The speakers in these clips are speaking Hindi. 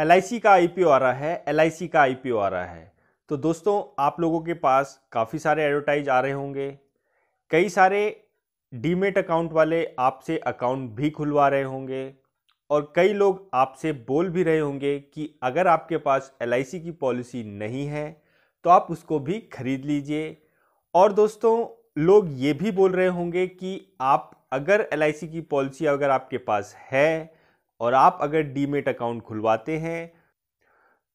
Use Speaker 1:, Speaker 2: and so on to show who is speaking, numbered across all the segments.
Speaker 1: एल का आई आ रहा है एल का आई आ रहा है तो दोस्तों आप लोगों के पास काफ़ी सारे एडवर्टाइज आ रहे होंगे कई सारे डीमेट अकाउंट वाले आपसे अकाउंट भी खुलवा रहे होंगे और कई लोग आपसे बोल भी रहे होंगे कि अगर आपके पास एल की पॉलिसी नहीं है तो आप उसको भी खरीद लीजिए और दोस्तों लोग ये भी बोल रहे होंगे कि आप अगर एल की पॉलिसी अगर आपके पास है और आप अगर डीमेट अकाउंट खुलवाते हैं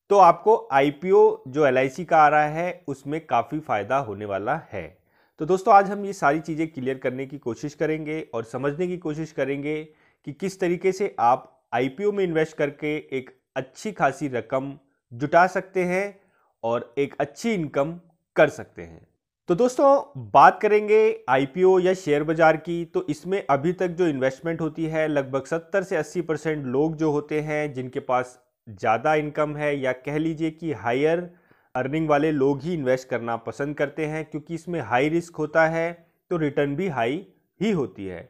Speaker 1: तो आपको आईपीओ जो एल का आ रहा है उसमें काफ़ी फ़ायदा होने वाला है तो दोस्तों आज हम ये सारी चीज़ें क्लियर करने की कोशिश करेंगे और समझने की कोशिश करेंगे कि किस तरीके से आप आईपीओ में इन्वेस्ट करके एक अच्छी खासी रकम जुटा सकते हैं और एक अच्छी इनकम कर सकते हैं तो दोस्तों बात करेंगे आईपीओ या शेयर बाजार की तो इसमें अभी तक जो इन्वेस्टमेंट होती है लगभग 70 से 80 परसेंट लोग जो होते हैं जिनके पास ज़्यादा इनकम है या कह लीजिए कि हायर अर्निंग वाले लोग ही इन्वेस्ट करना पसंद करते हैं क्योंकि इसमें हाई रिस्क होता है तो रिटर्न भी हाई ही होती है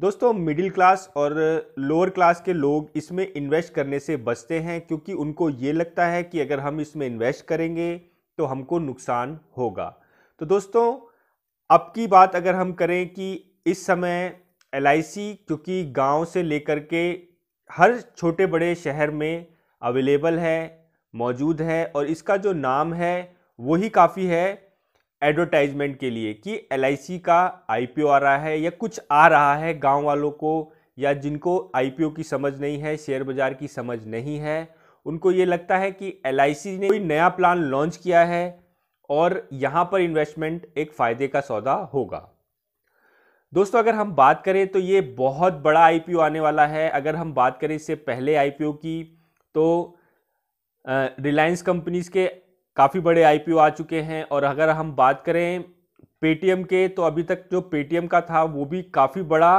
Speaker 1: दोस्तों मिडिल क्लास और लोअर क्लास के लोग इसमें इन्वेस्ट करने से बचते हैं क्योंकि उनको ये लगता है कि अगर हम इसमें इन्वेस्ट करेंगे तो हमको नुकसान होगा तो दोस्तों अब की बात अगर हम करें कि इस समय एल क्योंकि गांव से लेकर के हर छोटे बड़े शहर में अवेलेबल है मौजूद है और इसका जो नाम है वही काफ़ी है एडवर्टाइजमेंट के लिए कि एल का आई आ रहा है या कुछ आ रहा है गांव वालों को या जिनको आई की समझ नहीं है शेयर बाज़ार की समझ नहीं है उनको ये लगता है कि एल ने कोई नया प्लान लॉन्च किया है और यहाँ पर इन्वेस्टमेंट एक फ़ायदे का सौदा होगा दोस्तों अगर हम बात करें तो ये बहुत बड़ा आईपीओ आने वाला है अगर हम बात करें इससे पहले आईपीओ की तो रिलायंस कंपनीज के काफ़ी बड़े आईपीओ आ चुके हैं और अगर हम बात करें पेटीएम के तो अभी तक जो पेटीएम का था वो भी काफ़ी बड़ा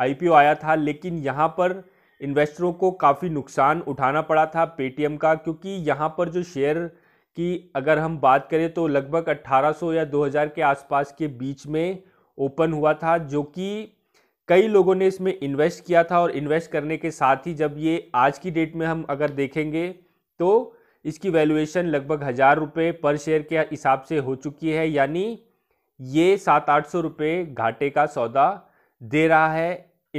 Speaker 1: आईपीओ आया था लेकिन यहाँ पर इन्वेस्टरों को काफ़ी नुकसान उठाना पड़ा था पेटीएम का क्योंकि यहाँ पर जो शेयर कि अगर हम बात करें तो लगभग 1800 या 2000 के आसपास के बीच में ओपन हुआ था जो कि कई लोगों ने इसमें इन्वेस्ट किया था और इन्वेस्ट करने के साथ ही जब ये आज की डेट में हम अगर देखेंगे तो इसकी वैल्यूएशन लगभग हज़ार रुपये पर शेयर के हिसाब से हो चुकी है यानी ये सात आठ सौ रुपये घाटे का सौदा दे रहा है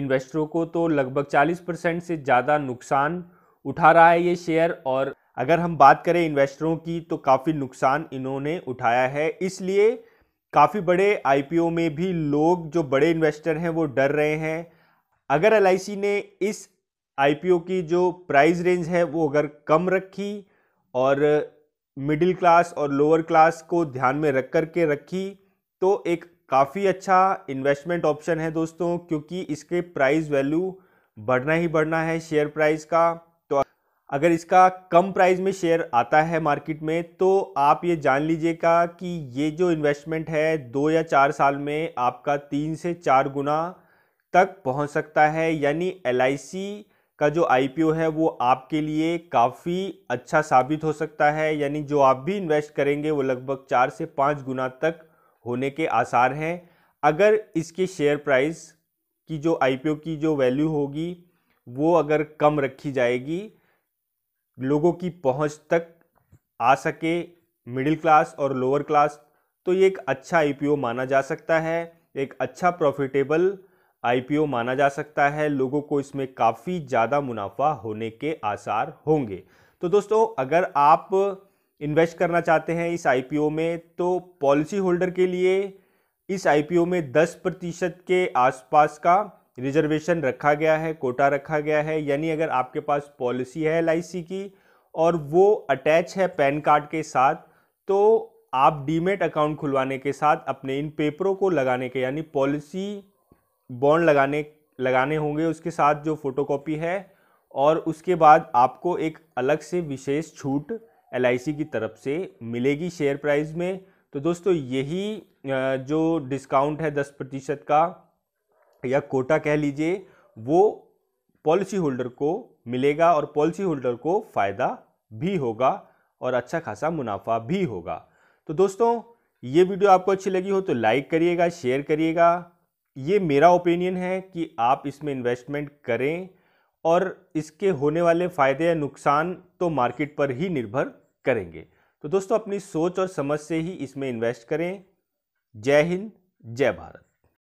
Speaker 1: इन्वेस्टरों को तो लगभग चालीस परसेंट से ज़्यादा नुकसान उठा रहा है ये शेयर और अगर हम बात करें इन्वेस्टरों की तो काफ़ी नुकसान इन्होंने उठाया है इसलिए काफ़ी बड़े आईपीओ में भी लोग जो बड़े इन्वेस्टर हैं वो डर रहे हैं अगर एल ने इस आईपीओ की जो प्राइस रेंज है वो अगर कम रखी और मिडिल क्लास और लोअर क्लास को ध्यान में रख कर के रखी तो एक काफ़ी अच्छा इन्वेस्टमेंट ऑप्शन है दोस्तों क्योंकि इसके प्राइस वैल्यू बढ़ना ही बढ़ना है शेयर प्राइस का अगर इसका कम प्राइस में शेयर आता है मार्केट में तो आप ये जान लीजिएगा कि ये जो इन्वेस्टमेंट है दो या चार साल में आपका तीन से चार गुना तक पहुंच सकता है यानी एल का जो आई है वो आपके लिए काफ़ी अच्छा साबित हो सकता है यानी जो आप भी इन्वेस्ट करेंगे वो लगभग चार से पाँच गुना तक होने के आसार हैं अगर इसके शेयर प्राइस की जो आई की जो वैल्यू होगी वो अगर कम रखी जाएगी लोगों की पहुंच तक आ सके मिडिल क्लास और लोअर क्लास तो ये एक अच्छा आईपीओ माना जा सकता है एक अच्छा प्रॉफिटेबल आईपीओ माना जा सकता है लोगों को इसमें काफ़ी ज़्यादा मुनाफा होने के आसार होंगे तो दोस्तों अगर आप इन्वेस्ट करना चाहते हैं इस आईपीओ में तो पॉलिसी होल्डर के लिए इस आईपीओ में 10 प्रतिशत के आसपास का रिजर्वेशन रखा गया है कोटा रखा गया है यानी अगर आपके पास पॉलिसी है एल की और वो अटैच है पैन कार्ड के साथ तो आप डीमेट अकाउंट खुलवाने के साथ अपने इन पेपरों को लगाने के यानी पॉलिसी बॉन्ड लगाने लगाने होंगे उसके साथ जो फोटोकॉपी है और उसके बाद आपको एक अलग से विशेष छूट एल की तरफ से मिलेगी शेयर प्राइस में तो दोस्तों यही जो डिस्काउंट है दस प्रतिशत का या कोटा कह लीजिए वो पॉलिसी होल्डर को मिलेगा और पॉलिसी होल्डर को फ़ायदा भी होगा और अच्छा खासा मुनाफा भी होगा तो दोस्तों ये वीडियो आपको अच्छी लगी हो तो लाइक करिएगा शेयर करिएगा ये मेरा ओपिनियन है कि आप इसमें इन्वेस्टमेंट करें और इसके होने वाले फ़ायदे या नुकसान तो मार्केट पर ही निर्भर करेंगे तो दोस्तों अपनी सोच और समझ से ही इसमें इन्वेस्ट करें जय हिंद जय भारत